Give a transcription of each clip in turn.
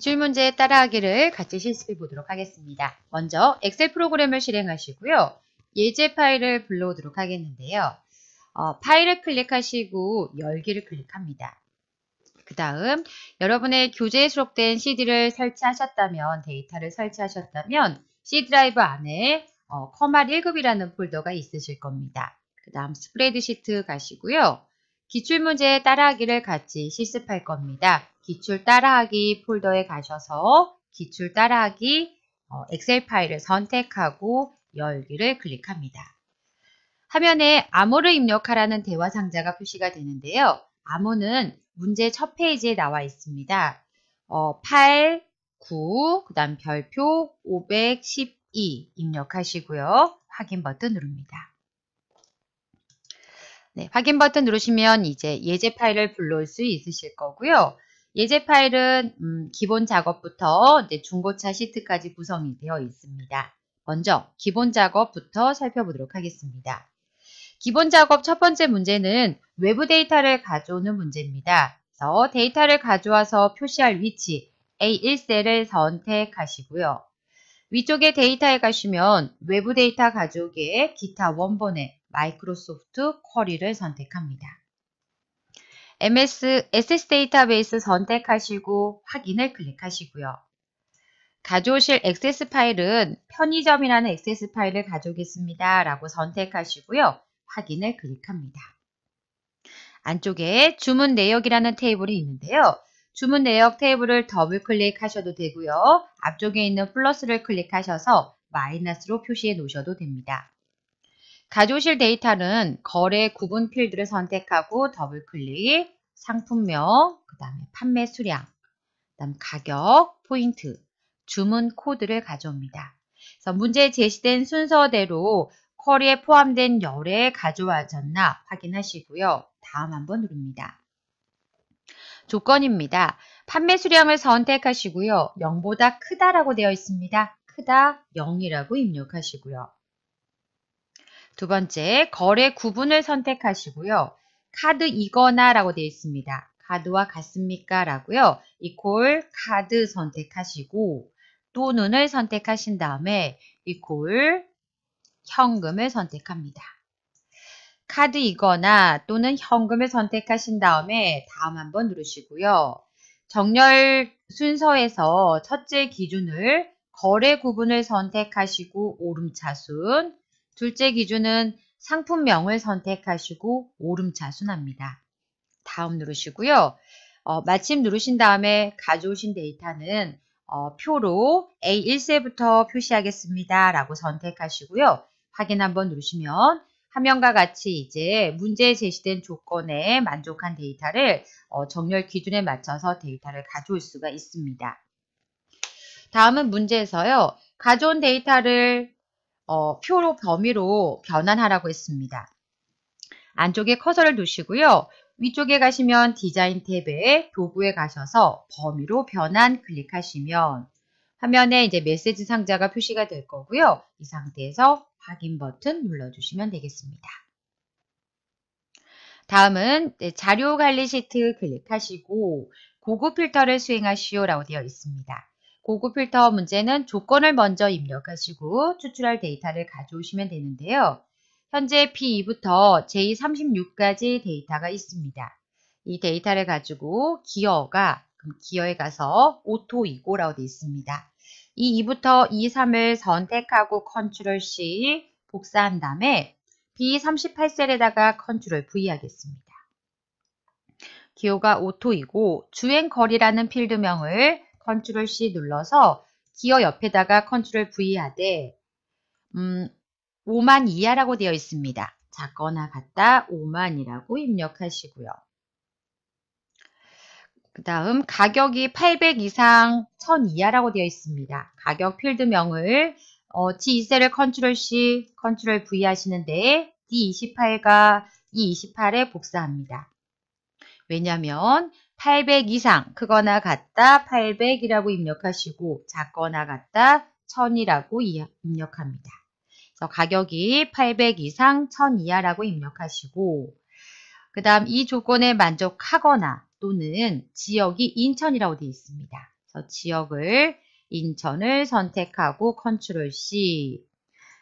기출문제 따라하기를 같이 실습해 보도록 하겠습니다. 먼저 엑셀 프로그램을 실행하시고요. 예제 파일을 불러오도록 하겠는데요. 어, 파일을 클릭하시고 열기를 클릭합니다. 그 다음 여러분의 교재에 수록된 CD를 설치하셨다면 데이터를 설치하셨다면 C 드라이브 안에 어, 커말 1급이라는 폴더가 있으실 겁니다. 그 다음 스프레드시트 가시고요. 기출문제 따라하기를 같이 실습할 겁니다. 기출 따라하기 폴더에 가셔서 기출 따라하기 어, 엑셀 파일을 선택하고 열기를 클릭합니다. 화면에 암호를 입력하라는 대화 상자가 표시가 되는데요. 암호는 문제 첫 페이지에 나와 있습니다. 어, 8, 9, 그 다음 별표 512 입력하시고요. 확인 버튼 누릅니다. 네, 확인 버튼 누르시면 이제 예제 파일을 불러올 수 있으실 거고요. 예제 파일은 음, 기본 작업부터 이제 중고차 시트까지 구성이 되어 있습니다. 먼저 기본 작업부터 살펴보도록 하겠습니다. 기본 작업 첫 번째 문제는 외부 데이터를 가져오는 문제입니다. 그래서 데이터를 가져와서 표시할 위치 A1셀을 선택하시고요. 위쪽에 데이터에 가시면 외부 데이터 가져오기에 기타 원본에 마이크로소프트 쿼리를 선택합니다. MS, SS 데이터베이스 선택하시고 확인을 클릭하시고요. 가져오실 액세스 파일은 편의점이라는 액세스 파일을 가져오겠습니다. 라고 선택하시고요. 확인을 클릭합니다. 안쪽에 주문 내역이라는 테이블이 있는데요. 주문 내역 테이블을 더블 클릭하셔도 되고요. 앞쪽에 있는 플러스를 클릭하셔서 마이너스로 표시해 놓으셔도 됩니다. 가져오실 데이터는 거래 구분 필드를 선택하고 더블클릭, 상품명, 그 다음에 판매 수량, 그 다음 가격, 포인트, 주문 코드를 가져옵니다. 그래서 문제에 제시된 순서대로 쿼리에 포함된 열에 가져와졌나 확인하시고요. 다음 한번 누릅니다. 조건입니다. 판매 수량을 선택하시고요. 0보다 크다라고 되어 있습니다. 크다 0이라고 입력하시고요. 두 번째, 거래 구분을 선택하시고요. 카드이거나 라고 되어 있습니다. 카드와 같습니까? 라고요. 이퀄 카드 선택하시고 또는을 선택하신 다음에 이퀄 현금을 선택합니다. 카드이거나 또는 현금을 선택하신 다음에 다음 한번 누르시고요. 정렬 순서에서 첫째 기준을 거래 구분을 선택하시고 오름차순, 둘째 기준은 상품명을 선택하시고 오름차순합니다. 다음 누르시고요. 어, 마침 누르신 다음에 가져오신 데이터는 어, 표로 A1세부터 표시하겠습니다. 라고 선택하시고요. 확인 한번 누르시면 화면과 같이 이제 문제에 제시된 조건에 만족한 데이터를 어, 정렬 기준에 맞춰서 데이터를 가져올 수가 있습니다. 다음은 문제에서요. 가져온 데이터를 어, 표로 범위로 변환하라고 했습니다. 안쪽에 커서를 두시고요. 위쪽에 가시면 디자인 탭에 도구에 가셔서 범위로 변환 클릭하시면 화면에 이제 메시지 상자가 표시가 될 거고요. 이 상태에서 확인 버튼 눌러주시면 되겠습니다. 다음은 자료 관리 시트 클릭하시고 고급 필터를 수행하시오 라고 되어 있습니다. 고급 필터 문제는 조건을 먼저 입력하시고 추출할 데이터를 가져오시면 되는데요. 현재 P2부터 J36까지 데이터가 있습니다. 이 데이터를 가지고 기어가 기어에 가서 오토 이고라고 되어 있습니다. 이 2부터 2, 3을 선택하고 컨트롤 C 복사한 다음에 B38셀에다가 컨트롤 V 하겠습니다. 기호가 오토이고 주행거리라는 필드명을 컨트롤 C 눌러서 기어 옆에다가 컨트롤 V 하되 음, 5만 이하라고 되어 있습니다. 작거나 같다 5만이라고 입력하시고요. 그 다음 가격이 800 이상 1000 이하라고 되어 있습니다. 가격 필드명을 어, D2셀을 컨트롤 C, 컨트롤 V 하시는데 D28과 E28에 복사합니다. 왜냐하면 800 이상 그거나 같다 800이라고 입력하시고 작거나 같다 1000이라고 입력합니다. 그래서 가격이 800 이상 1000 이하라고 입력하시고 그 다음 이 조건에 만족하거나 또는 지역이 인천이라고 되어 있습니다. 그래서 지역을 인천을 선택하고 컨트롤 C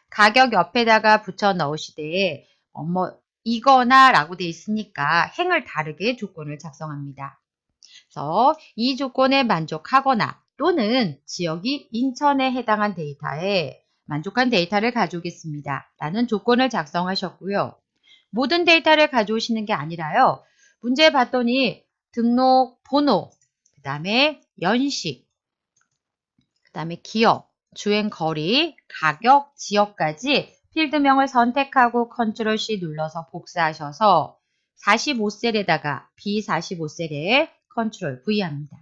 가격 옆에다가 붙여 넣으시되 뭐, 뭐 이거나 라고 되어 있으니까 행을 다르게 조건을 작성합니다. 그래서 이 조건에 만족하거나 또는 지역이 인천에 해당한 데이터에 만족한 데이터를 가져오겠습니다. 라는 조건을 작성하셨고요. 모든 데이터를 가져오시는 게 아니라요. 문제 봤더니 등록 번호, 그 다음에 연식, 그 다음에 기업, 주행 거리, 가격, 지역까지 필드명을 선택하고 컨트롤 C 눌러서 복사하셔서 45셀에다가 B45셀에 컨트롤 V 합니다.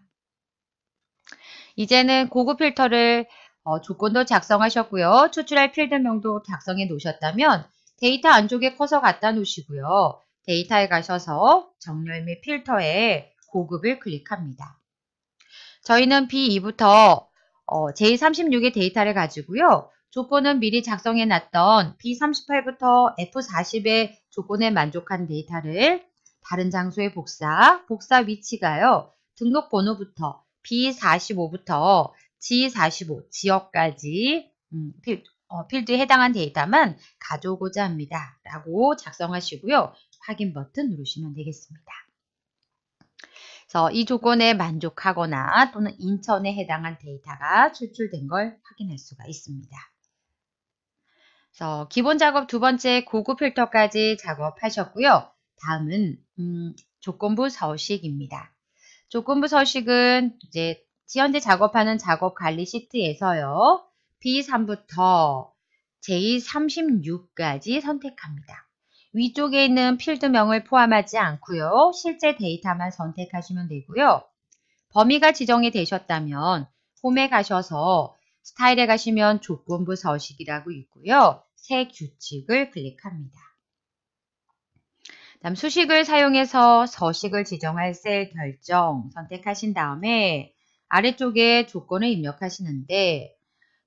이제는 고급 필터를 어, 조건도 작성하셨고요. 추출할 필드명도 작성해 놓으셨다면 데이터 안쪽에 커서 갖다 놓으시고요. 데이터에 가셔서 정렬 및 필터에 고급을 클릭합니다. 저희는 B2부터 어, J36의 데이터를 가지고요. 조건은 미리 작성해 놨던 B38부터 F40의 조건에 만족한 데이터를 다른 장소의 복사, 복사 위치가요. 등록번호부터 B45부터 G45 지역까지 음, 필, 어, 필드에 해당한 데이터만 가져오고자 합니다. 라고 작성하시고요. 확인 버튼 누르시면 되겠습니다. 그래서 이 조건에 만족하거나 또는 인천에 해당한 데이터가 출출된 걸 확인할 수가 있습니다. 그래서 기본 작업 두 번째 고급 필터까지 작업하셨고요. 다음은 음, 조건부 서식입니다. 조건부 서식은 이제 현재 작업하는 작업 관리 시트에서요. B3부터 J36까지 선택합니다. 위쪽에 있는 필드명을 포함하지 않고요. 실제 데이터만 선택하시면 되고요. 범위가 지정이 되셨다면 홈에 가셔서 스타일에 가시면 조건부 서식이라고 있고요. 새 규칙을 클릭합니다. 다음 수식을 사용해서 서식을 지정할 셀 결정 선택하신 다음에 아래쪽에 조건을 입력하시는데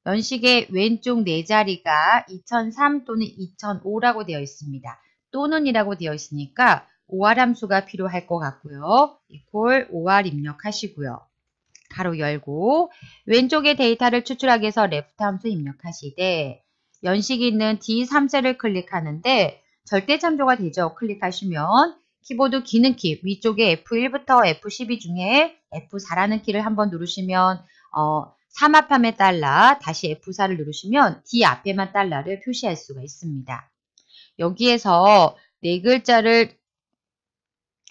연식의 왼쪽 네 자리가 2003 또는 2005라고 되어 있습니다. 또는이라고 되어 있으니까 5 r 함수가 필요할 것 같고요. equal OR 입력하시고요. 가로 열고 왼쪽에 데이터를 추출하기 위해서 left 함수 입력하시되 연식이 있는 D3셀을 클릭하는데 절대 참조가 되죠. 클릭하시면 키보드 기능키 위쪽에 F1부터 F12 중에 F4라는 키를 한번 누르시면 어, 삼합함에 달라 다시 F4를 누르시면 D 앞에만 달라를 표시할 수가 있습니다. 여기에서 네 글자를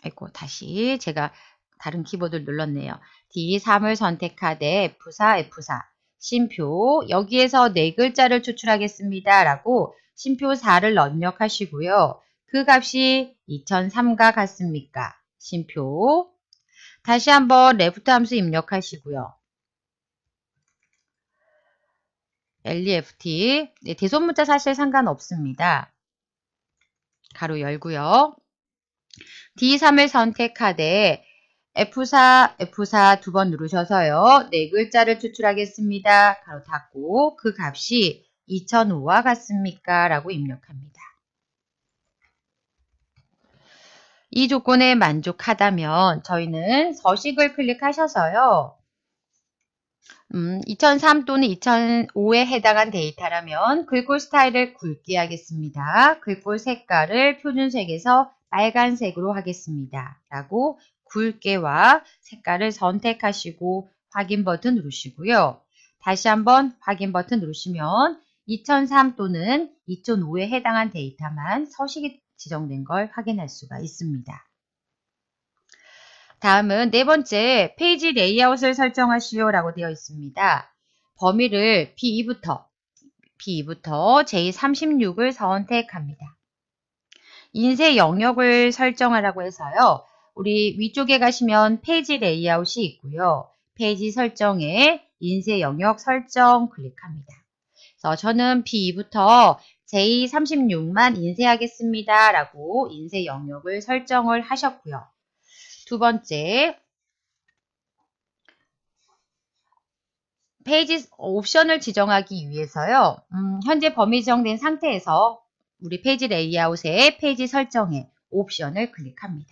아이고 다시 제가 다른 키보드를 눌렀네요. D3을 선택하되 F4, F4 심표 여기에서 네 글자를 추출하겠습니다. 라고 심표 4를 넣력하시고요. 그 값이 2003과 같습니까? 심표 다시 한번 레프트 함수 입력하시고요. LEFT 네, 대소문자 사실 상관없습니다. 가로 열고요. D3을 선택하되 F4, F4 두 번 누르셔서요. 네 글자를 추출하겠습니다. 가로 닫고 그 값이 2005와 같습니까? 라고 입력합니다. 이 조건에 만족하다면 저희는 서식을 클릭하셔서요. 음, 2003 또는 2005에 해당한 데이터라면 글꼴 스타일을 굵게 하겠습니다. 글꼴 색깔을 표준색에서 빨간색으로 하겠습니다. 라고 굵게와 색깔을 선택하시고 확인 버튼 누르시고요. 다시 한번 확인 버튼 누르시면 2003 또는 2005에 해당한 데이터만 서식이 지정된 걸 확인할 수가 있습니다. 다음은 네 번째 페이지 레이아웃을 설정하시오 라고 되어 있습니다. 범위를 B2부터 B2부터 J36을 선택합니다. 인쇄 영역을 설정하라고 해서요. 우리 위쪽에 가시면 페이지 레이아웃이 있고요. 페이지 설정에 인쇄 영역 설정 클릭합니다. 그래서 저는 b 부터 J36만 인쇄하겠습니다. 라고 인쇄 영역을 설정을 하셨고요. 두 번째, 페이지 옵션을 지정하기 위해서요. 음, 현재 범위 지정된 상태에서 우리 페이지 레이아웃의 페이지 설정에 옵션을 클릭합니다.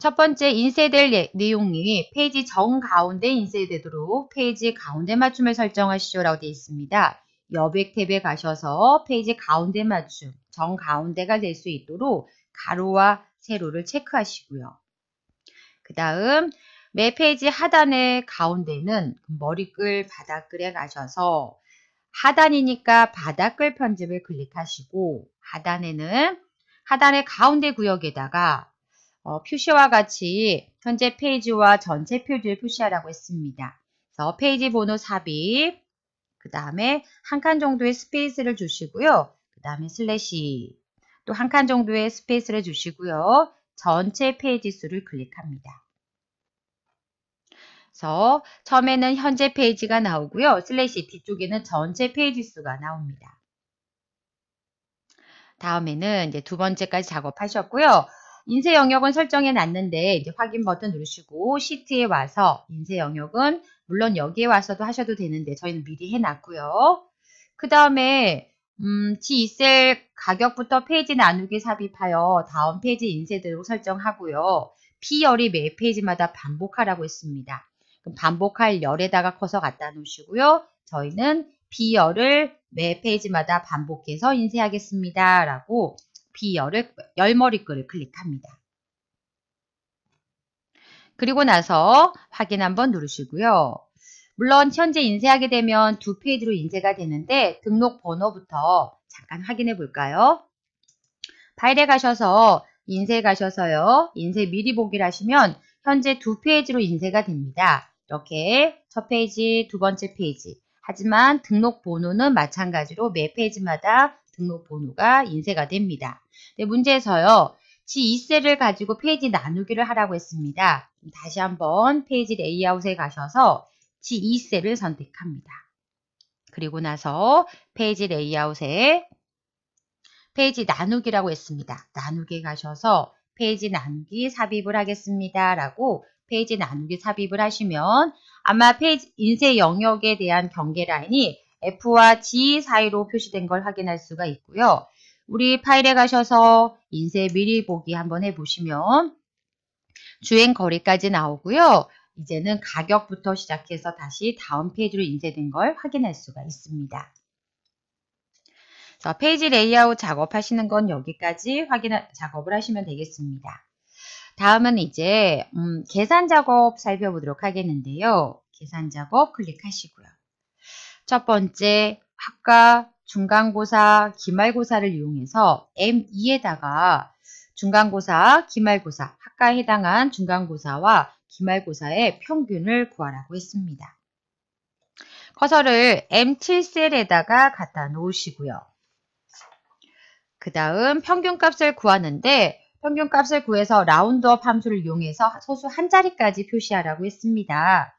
첫 번째 인쇄될 예, 내용이 페이지 정 가운데 인쇄되도록 페이지 가운데 맞춤을 설정하시오 라고 되어 있습니다. 여백 탭에 가셔서 페이지 가운데 맞춤, 정 가운데가 될 수 있도록 가로와 세로를 체크하시고요. 그 다음 매 페이지 하단의 가운데는 머리글, 바닥글에 가셔서 하단이니까 바닥글 편집을 클릭하시고 하단에는 하단의 가운데 구역에다가 어, 표시와 같이 현재 페이지와 전체 표지를 표시하라고 했습니다. 그래서 페이지 번호 삽입, 그 다음에 한 칸 정도의 스페이스를 주시고요. 그 다음에 슬래시, 또 한 칸 정도의 스페이스를 주시고요. 전체 페이지 수를 클릭합니다. 그래서 처음에는 현재 페이지가 나오고요. 슬래시 뒤쪽에는 전체 페이지 수가 나옵니다. 다음에는 이제 두 번째까지 작업하셨고요. 인쇄 영역은 설정해 놨는데 이제 확인 버튼 누르시고 시트에 와서 인쇄 영역은 물론 여기에 와서도 하셔도 되는데 저희는 미리 해놨고요. 그 다음에 음, g 셀 가격부터 페이지 나누기 삽입하여 다음 페이지 인쇄대로 설정하고요. P열이 매 페이지마다 반복하라고 했습니다. 그럼 반복할 열에다가 커서 갖다 놓으시고요. 저희는 B열을 매 페이지마다 반복해서 인쇄하겠습니다. 라고 비열을 열머리글을 클릭합니다. 그리고 나서 확인 한번 누르시고요. 물론 현재 인쇄하게 되면 두 페이지로 인쇄가 되는데 등록 번호부터 잠깐 확인해 볼까요? 파일에 가셔서 인쇄 가셔서요. 인쇄 미리 보기를 하시면 현재 두 페이지로 인쇄가 됩니다. 이렇게 첫 페이지, 두 번째 페이지. 하지만 등록 번호는 마찬가지로 매 페이지마다 등록 번호가 인쇄가 됩니다. 네, 문제에서요. G2셀을 가지고 페이지 나누기를 하라고 했습니다. 다시 한번 페이지 레이아웃에 가셔서 G2셀을 선택합니다. 그리고 나서 페이지 레이아웃에 페이지 나누기라고 했습니다. 나누기에 가셔서 페이지 나누기 삽입을 하겠습니다. 라고 페이지 나누기 삽입을 하시면 아마 페이지 인쇄 영역에 대한 경계 라인이 F와 G 사이로 표시된 걸 확인할 수가 있고요. 우리 파일에 가셔서 인쇄 미리 보기 한번 해보시면 주행 거리까지 나오고요. 이제는 가격부터 시작해서 다시 다음 페이지로 인쇄된 걸 확인할 수가 있습니다. 자, 페이지 레이아웃 작업하시는 건 여기까지 확인 작업을 하시면 되겠습니다. 다음은 이제 음, 계산 작업 살펴보도록 하겠는데요. 계산 작업 클릭하시고요. 첫 번째, 학과, 중간고사, 기말고사를 이용해서 M2에다가 중간고사, 기말고사, 학과에 해당한 중간고사와 기말고사의 평균을 구하라고 했습니다. 커서를 M7셀에다가 갖다 놓으시고요. 그 다음 평균값을 구하는데 평균값을 구해서 라운드업 함수를 이용해서 소수 한 자리까지 표시하라고 했습니다.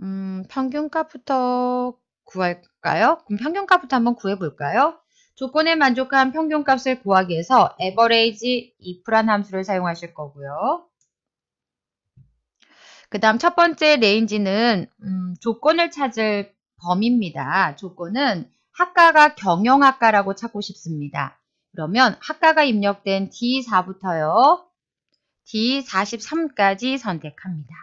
음, 평균값부터 구할까요? 그럼 평균값부터 한번 구해볼까요? 조건에 만족한 평균값을 구하기 위해서 average if란 함수를 사용하실 거고요. 그 다음 첫 번째 레인지는 음, 조건을 찾을 범위입니다. 조건은 학과가 경영학과라고 찾고 싶습니다. 그러면 학과가 입력된 D4부터요. D43까지 선택합니다.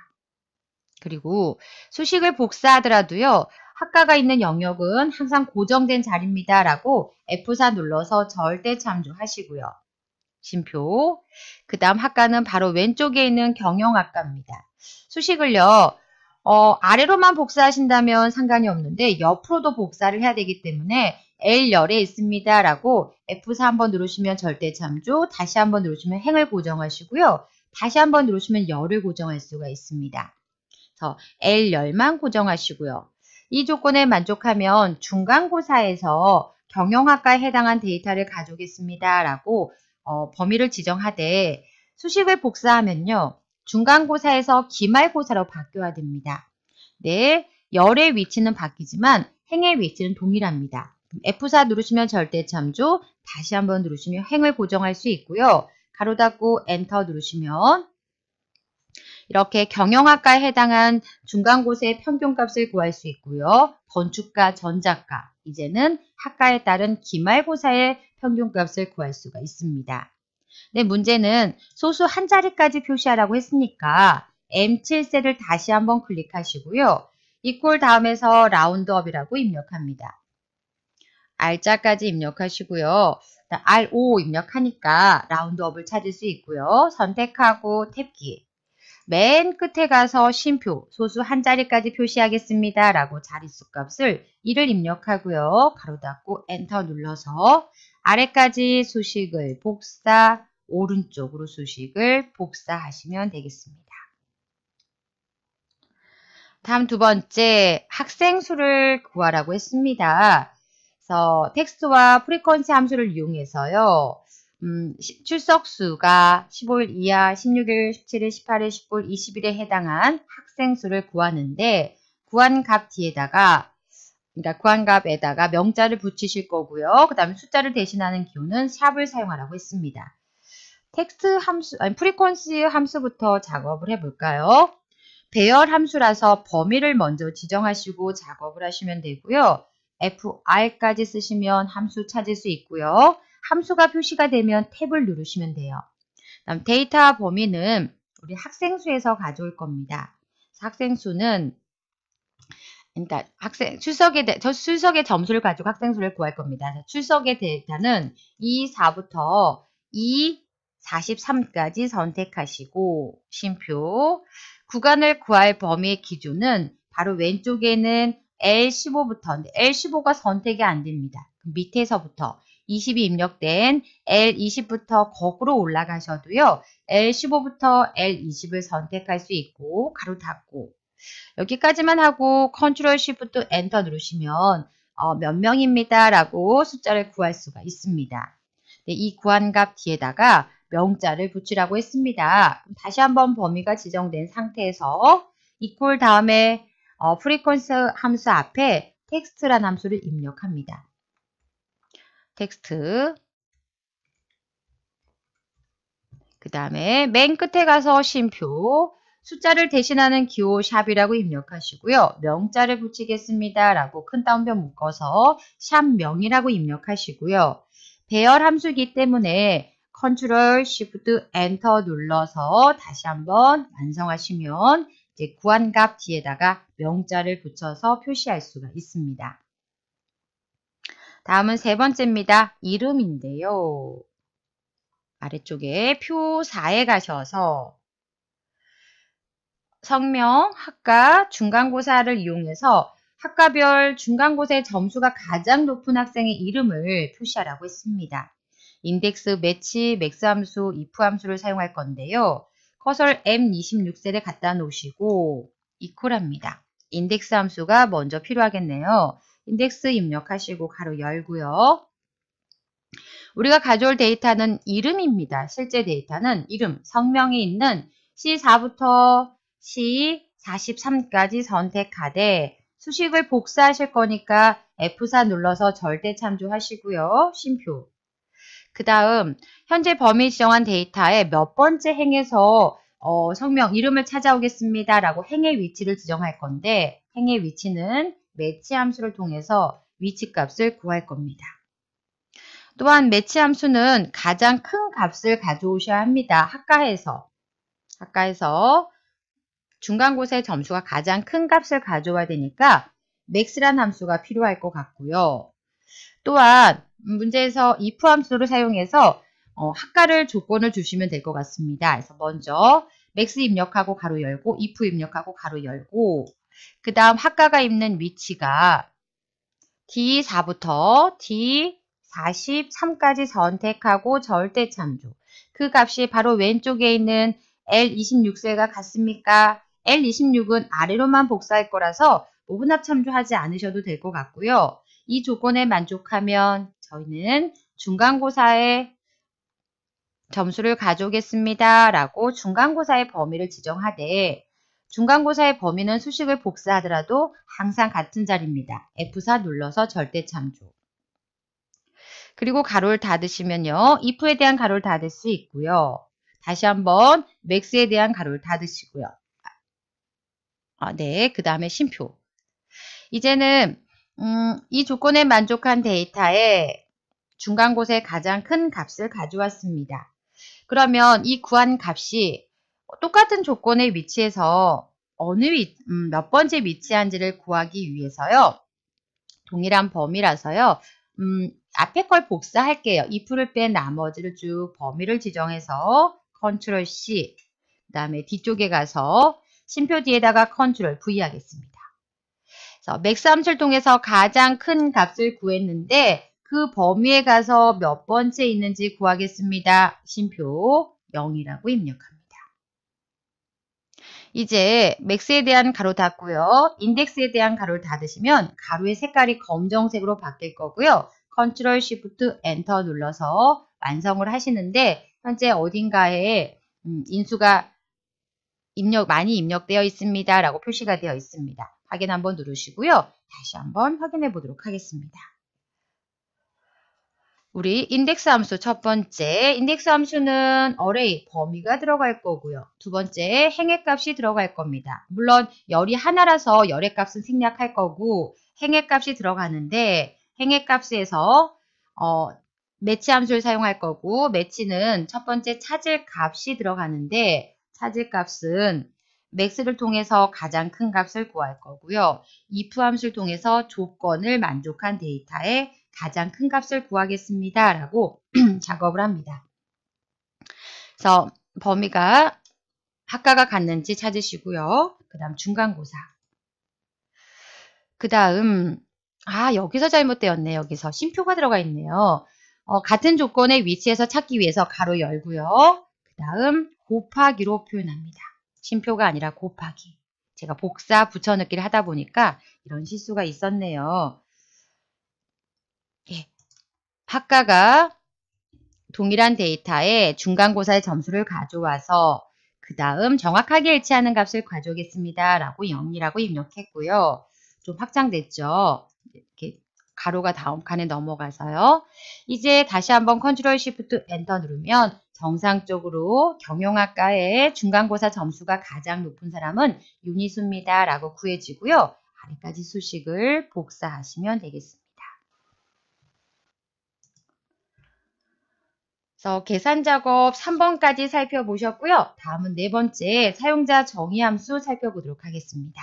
그리고 수식을 복사하더라도요. 학과가 있는 영역은 항상 고정된 자리입니다. 라고 F4 눌러서 절대 참조하시고요. 심표. 그 다음 학과는 바로 왼쪽에 있는 경영학과입니다. 수식을요. 어, 아래로만 복사하신다면 상관이 없는데 옆으로도 복사를 해야 되기 때문에 L열에 있습니다. 라고 F4 한번 누르시면 절대 참조, 다시 한번 누르시면 행을 고정하시고요. 다시 한번 누르시면 열을 고정할 수가 있습니다. l 열만 고정하시고요. 이 조건에 만족하면 중간고사에서 경영학과에 해당한 데이터를 가져오겠습니다. 라고 어, 범위를 지정하되 수식을 복사하면요. 중간고사에서 기말고사로 바뀌어야 됩니다. 네, 열의 위치는 바뀌지만 행의 위치는 동일합니다. F4 누르시면 절대참조, 다시 한번 누르시면 행을 고정할 수 있고요. 가로 닫고 엔터 누르시면 이렇게 경영학과에 해당한 중간고사의 평균값을 구할 수 있고요. 건축과, 전자과 이제는 학과에 따른 기말고사의 평균값을 구할 수가 있습니다. 네, 문제는 소수 한 자리까지 표시하라고 했으니까 M7셀을 다시 한번 클릭하시고요. 이퀄 다음에서 라운드업이라고 입력합니다. R자까지 입력하시고요. R5 입력하니까 라운드업을 찾을 수 있고요. 선택하고 탭키 맨 끝에 가서 쉼표, 소수 한 자리까지 표시하겠습니다. 라고 자릿수 값을 1을 입력하고요. 가로 닫고 엔터 눌러서 아래까지 수식을 복사, 오른쪽으로 수식을 복사하시면 되겠습니다. 다음 두 번째 학생 수를 구하라고 했습니다. 그래서 텍스트와 프리퀀시 함수를 이용해서요. 음, 출석수가 15일 이하 16일, 17일, 18일, 19일, 20일에 해당한 학생 수를 구하는데 구한값 뒤에다가 그러니까 구한값에다가 명자를 붙이실 거고요. 그 다음에 숫자를 대신하는 기호는 샵을 사용하라고 했습니다. 텍스트 함수, 아니 프리퀀시 함수부터 작업을 해볼까요? 배열 함수라서 범위를 먼저 지정하시고 작업을 하시면 되고요. FR까지 쓰시면 함수 찾을 수 있고요. 함수가 표시가 되면 탭을 누르시면 돼요. 다음 데이터 범위는 우리 학생 수에서 가져올 겁니다. 학생 수는 그러니까 학생 출석에 저 출석의 점수를 가지고 학생 수를 구할 겁니다. 출석의 데이터는 2, 4부터 2, 43까지 선택하시고 심표 구간을 구할 범위의 기준은 바로 왼쪽에는 L15부터 L15가 선택이 안 됩니다. 밑에서부터 20이 입력된 L20부터 거꾸로 올라가셔도요. L15부터 L20을 선택할 수 있고 가로 닫고 여기까지만 하고 컨트롤 쉬프트 엔터 누르시면 어, 몇 명입니다 라고 숫자를 구할 수가 있습니다. 네, 이 구한값 뒤에다가 명자를 붙이라고 했습니다. 다시 한번 범위가 지정된 상태에서 이퀄 다음에 어, e 리퀀스 함수 앞에 t 텍스트란 함수를 입력합니다. 텍스트 그 다음에 맨 끝에 가서 쉼표 숫자를 대신하는 기호 샵이라고 입력하시고요. 명자를 붙이겠습니다. 라고 큰 따옴표 묶어서 샵 명이라고 입력하시고요. 배열 함수이기 때문에 컨트롤 시프트 엔터 눌러서 다시 한번 완성하시면 이제 구한값 뒤에다가 명자를 붙여서 표시할 수가 있습니다. 다음은 세 번째입니다. 이름인데요. 아래쪽에 표 4에 가셔서 성명, 학과, 중간고사를 이용해서 학과별 중간고사의 점수가 가장 높은 학생의 이름을 표시하라고 했습니다. 인덱스, 매치, 맥스함수, if함수를 사용할 건데요. 커서를 M26셀에 갖다 놓으시고 이퀄합니다. 인덱스 함수가 먼저 필요하겠네요. 인덱스 입력하시고 가로 열고요. 우리가 가져올 데이터는 이름입니다. 실제 데이터는 이름, 성명이 있는 C4부터 C43까지 선택하되 수식을 복사하실 거니까 F4 눌러서 절대 참조하시고요. 쉼표. 그 다음 현재 범위 지정한 데이터의 몇 번째 행에서 어, 성명 이름을 찾아오겠습니다 라고 행의 위치를 지정할 건데 행의 위치는 매치 함수를 통해서 위치값을 구할 겁니다. 또한 매치 함수는 가장 큰 값을 가져오셔야 합니다. 학과에서 학과에서 중간고사의 점수가 가장 큰 값을 가져와야 되니까 맥스 x 란 함수가 필요할 것 같고요. 또한 문제에서 if 함수를 사용해서 어, 학과를 조건을 주시면 될 것 같습니다. 그래서 먼저 맥스 입력하고 가로 열고 if 입력하고 가로 열고 그 다음 학과가 있는 위치가 D4부터 D43까지 선택하고 절대 참조. 그 값이 바로 왼쪽에 있는 L26세가 같습니까? L26은 아래로만 복사할 거라서 오분합 참조하지 않으셔도 될 것 같고요. 이 조건에 만족하면 저희는 중간고사에 점수를 가져오겠습니다. 라고 중간고사의 범위를 지정하되 중간고사의 범위는 수식을 복사하더라도 항상 같은 자리입니다. F4 눌러서 절대 참조. 그리고 가로를 닫으시면요. if에 대한 가로를 닫을 수 있고요. 다시 한번 max에 대한 가로를 닫으시고요. 아, 네, 그 다음에 심표. 이제는 음, 이 조건에 만족한 데이터에 중간곳에 가장 큰 값을 가져왔습니다. 그러면 이 구한 값이 똑같은 조건의 위치에서 어느 위, 음, 몇 번째 위치한지를 구하기 위해서요. 동일한 범위라서요. 음, 앞에 걸 복사할게요. if를 뺀 나머지를 쭉 범위를 지정해서 컨트롤 C 그 다음에 뒤쪽에 가서 심표 뒤에다가 컨트롤 V 하겠습니다. 그래서 맥스함수를 통해서 가장 큰 값을 구했는데 그 범위에 가서 몇 번째 있는지 구하겠습니다. 심표 0이라고 입력합니다. 이제 맥스에 대한 가로 닫고요. 인덱스에 대한 가로를 닫으시면 가로의 색깔이 검정색으로 바뀔 거고요. 컨트롤 s 프트 엔터 눌러서 완성을 하시는데 현재 어딘가에 음, 인수가 입력 많이 입력되어 있습니다. 라고 표시가 되어 있습니다. 확인 한번 누르시고요. 다시 한번 확인해 보도록 하겠습니다. 우리 인덱스 함수 첫 번째 인덱스 함수는 array 범위가 들어갈 거고요. 두 번째 행의값이 들어갈 겁니다. 물론 열이 하나라서 열의 값은 생략할 거고 행의값이 들어가는데 행의값에서 어, 매치 함수를 사용할 거고 매치는 첫 번째 찾을 값이 들어가는데 찾을 값은 맥스를 통해서 가장 큰 값을 구할 거고요. if 함수를 통해서 조건을 만족한 데이터에 가장 큰 값을 구하겠습니다. 라고 작업을 합니다. 그래서 범위가 학과가 갔는지 찾으시고요. 그 다음 중간고사. 그 다음 아 여기서 잘못되었네 여기서 심표가 들어가 있네요. 어, 같은 조건의 위치에서 찾기 위해서 가로 열고요. 그 다음 곱하기로 표현합니다. 심표가 아니라 곱하기. 제가 복사 붙여넣기를 하다 보니까 이런 실수가 있었네요. 학과가 동일한 데이터에 중간고사의 점수를 가져와서 그 다음 정확하게 일치하는 값을 가져오겠습니다. 라고 0이라고 입력했고요. 좀 확장됐죠. 이렇게 가로가 다음 칸에 넘어가서요. 이제 다시 한번 컨트롤 쉬프트 엔터 누르면 정상적으로 경영학과의 중간고사 점수가 가장 높은 사람은 유니수입니다. 라고 구해지고요. 아래까지 수식을 복사하시면 되겠습니다. 그래서 계산 작업 3번까지 살펴보셨고요. 다음은 네 번째 사용자 정의 함수 살펴보도록 하겠습니다.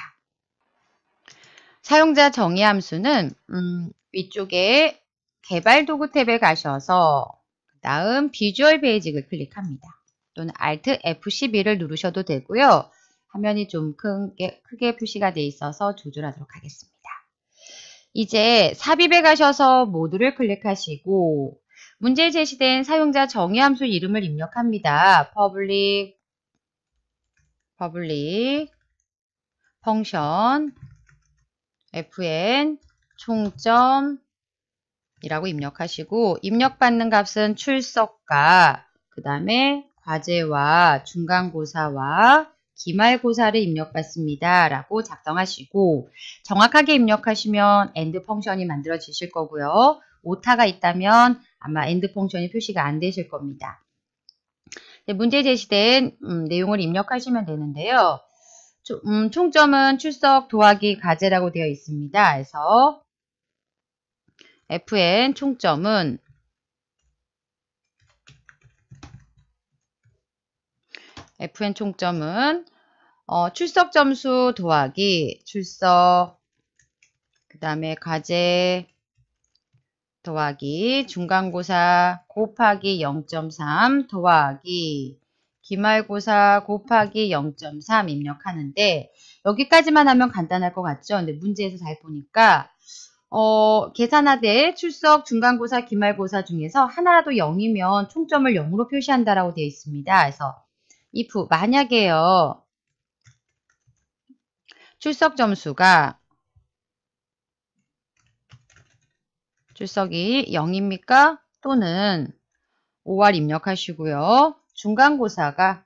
사용자 정의 함수는 음, 위쪽에 개발 도구 탭에 가셔서 그 다음 비주얼 베이직을 클릭합니다. 또는 Alt F12를 누르셔도 되고요. 화면이 좀 크게, 크게 표시가 되어 있어서 조절하도록 하겠습니다. 이제 삽입에 가셔서 모드를 클릭하시고 문제에 제시된 사용자 정의 함수 이름을 입력합니다. public public function fn 총점 이라고 입력하시고 입력받는 값은 출석과 그 다음에 과제와 중간고사와 기말고사를 입력받습니다. 라고 작성하시고 정확하게 입력하시면 end 펑션이 만들어지실 거고요. 오타가 있다면 아마 엔드 d 펑션이 표시가 안 되실 겁니다. 네, 문제 제시된 음, 내용을 입력하시면 되는데요. 초, 음, 총점은 출석 도하기 과제라고 되어 있습니다. 그래서 fn 총점은 fn 총점은 어, 출석 점수 도하기 출석 그 다음에 과제 더하기 중간고사 곱하기 0.3 더하기 기말고사 곱하기 0.3 입력하는데 여기까지만 하면 간단할 것 같죠? 근데 문제에서 잘 보니까 어, 계산하되 출석, 중간고사, 기말고사 중에서 하나라도 0이면 총점을 0으로 표시한다라고 되어 있습니다. 그래서 if 만약에요. 출석 점수가 출석이 0입니까? 또는 5알 입력하시고요. 중간고사가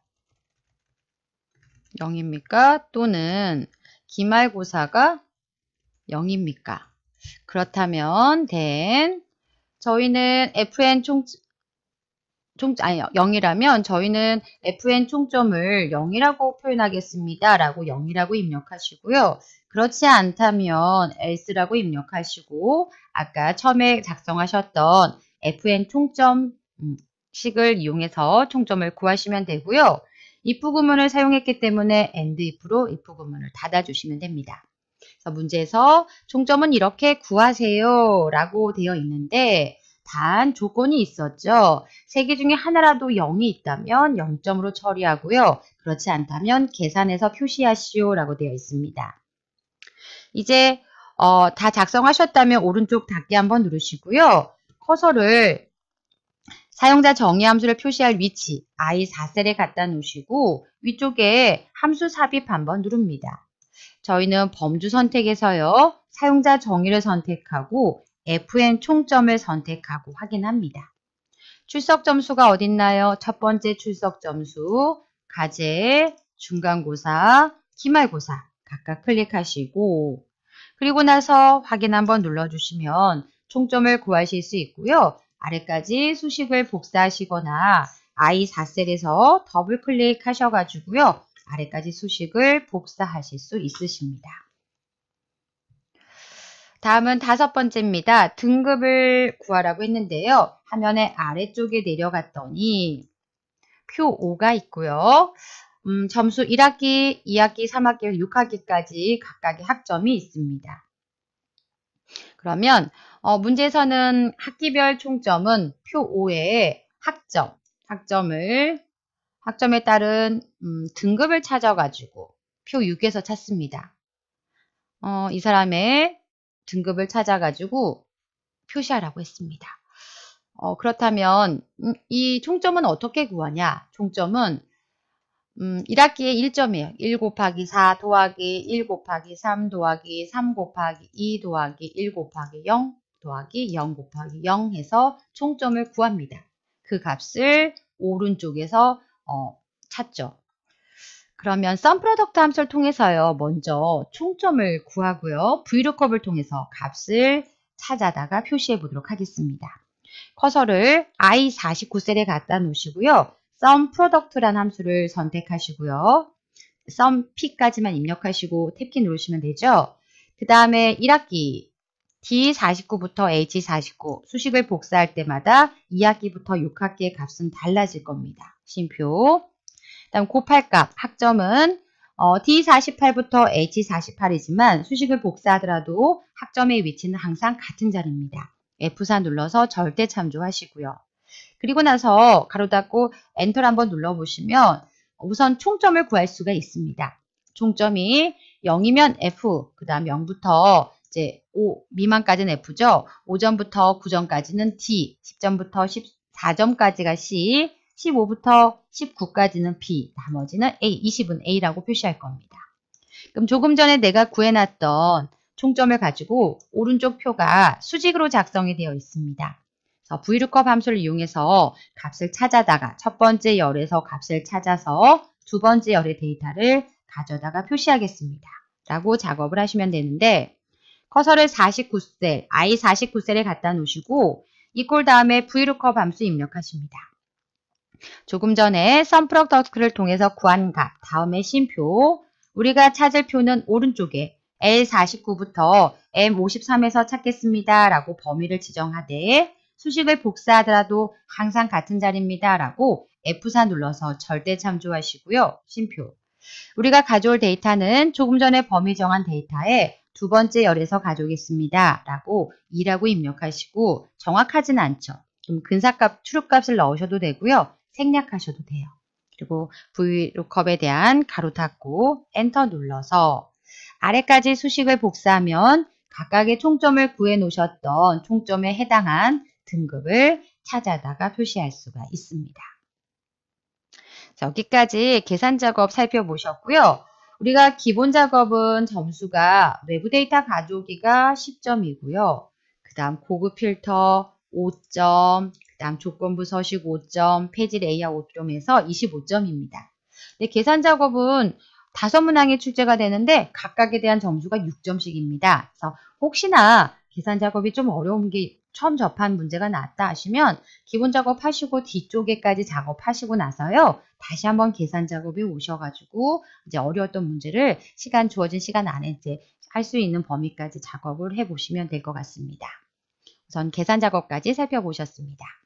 0입니까? 또는 기말고사가 0입니까? 그렇다면 된 저희는 FN 총 총, 아니, 0이라면 저희는 fn 총점을 0이라고 표현하겠습니다. 라고 0이라고 입력하시고요. 그렇지 않다면 else라고 입력하시고 아까 처음에 작성하셨던 fn 총점 음, 식을 이용해서 총점을 구하시면 되고요. if 구문을 사용했기 때문에 and if로 if 구문을 닫아주시면 됩니다. 그래서 문제에서 총점은 이렇게 구하세요 라고 되어 있는데 단 조건이 있었죠. 세 개 중에 하나라도 0이 있다면 0점으로 처리하고요. 그렇지 않다면 계산해서 표시하시오라고 되어 있습니다. 이제 어, 다 작성하셨다면 오른쪽 닫기 한번 누르시고요. 커서를 사용자 정의 함수를 표시할 위치 I4셀에 갖다 놓으시고 위쪽에 함수 삽입 한번 누릅니다. 저희는 범주 선택에서요. 사용자 정의를 선택하고 FN 총점을 선택하고 확인합니다. 출석 점수가 어딨나요? 첫 번째 출석 점수, 가제, 중간고사, 기말고사 각각 클릭하시고 그리고 나서 확인 한번 눌러주시면 총점을 구하실 수 있고요. 아래까지 수식을 복사하시거나 I4셀에서 더블 클릭하셔가지고요. 아래까지 수식을 복사하실 수 있으십니다. 다음은 다섯 번째입니다. 등급을 구하라고 했는데요. 화면의 아래쪽에 내려갔더니 표 5가 있고요. 음, 점수 1학기, 2학기, 3학기, 6학기까지 각각의 학점이 있습니다. 그러면 어, 문제에서는 학기별 총점은 표 5의 학점, 학점을 학점에 따른 음, 등급을 찾아가지고 표 6에서 찾습니다. 어, 이 사람의 등급을 찾아가지고 표시하라고 했습니다. 어, 그렇다면 음, 이 총점은 어떻게 구하냐? 총점은 음, 1학기에 1점이에요. 1 곱하기 4 더하기 1 곱하기 3 더하기 3 곱하기 2 더하기 1 곱하기 0 더하기 0 곱하기 0 해서 총점을 구합니다. 그 값을 오른쪽에서 어, 찾죠. 그러면 썸프로덕트 함수를 통해서요. 먼저 총점을 구하고요. vlookup 통해서 값을 찾아다가 표시해 보도록 하겠습니다. 커서를 i49셀에 갖다 놓으시고요. 썸프로덕트란 함수를 선택하시고요. 썸p까지만 입력하시고 탭키 누르시면 되죠. 그 다음에 1학기 D49부터 H49 수식을 복사할 때마다 2학기부터 6학기의 값은 달라질 겁니다. 심표 다음 곱할값 학점은 어, D48부터 H48이지만 수식을 복사하더라도 학점의 위치는 항상 같은 자리입니다. F4 눌러서 절대 참조하시고요. 그리고 나서 가로 닫고 엔터 를 한번 눌러보시면 우선 총점을 구할 수가 있습니다. 총점이 0이면 F, 그 다음 0부터 이제 5 미만까지는 F죠. 5점부터 9점까지는 D, 10점부터 14점까지가 C, 15부터 19까지는 B, 나머지는 A, 20은 A라고 표시할 겁니다. 그럼 조금 전에 내가 구해놨던 총점을 가지고 오른쪽 표가 수직으로 작성이 되어 있습니다. 그래서 VLOOKUP 함수를 이용해서 값을 찾아다가 첫 번째 열에서 값을 찾아서 두 번째 열의 데이터를 가져다가 표시하겠습니다. 라고 작업을 하시면 되는데 커서를 49셀, I49셀에 갖다 놓으시고 이꼴 다음에 VLOOKUP 함수 입력하십니다. 조금 전에 썸프럭 더스크를 통해서 구한 값, 다음에 신표, 우리가 찾을 표는 오른쪽에 L49부터 M53에서 찾겠습니다. 라고 범위를 지정하되 수식을 복사하더라도 항상 같은 자리입니다. 라고 F4 눌러서 절대 참조하시고요. 신표. 우리가 가져올 데이터는 조금 전에 범위 정한 데이터에 두 번째 열에서 가져오겠습니다. 라고 2라고 입력하시고 정확하진 않죠. 좀 근사값, 추룩값을 넣으셔도 되고요. 생략하셔도 돼요. 그리고 VLOOKUP에 대한 가로 닫고 엔터 눌러서 아래까지 수식을 복사하면 각각의 총점을 구해 놓으셨던 총점에 해당한 등급을 찾아다가 표시할 수가 있습니다. 자, 여기까지 계산 작업 살펴보셨고요. 우리가 기본 작업은 점수가 외부 데이터 가져오기가 10점이고요. 그 다음 고급 필터 5점, 다음 조건부 서식 5점, 페이지 레이아웃 5점에서 25점입니다. 네, 계산 작업은 다섯 문항에 출제가 되는데 각각에 대한 점수가 6점씩입니다. 그래서 혹시나 계산 작업이 좀 어려운 게 처음 접한 문제가 났다 하시면 기본 작업하시고 뒤쪽에까지 작업하시고 나서요. 다시 한번 계산 작업이 오셔가지고 이제 어려웠던 문제를 시간 주어진 시간 안에 이제 할 수 있는 범위까지 작업을 해보시면 될 것 같습니다. 우선 계산 작업까지 살펴보셨습니다.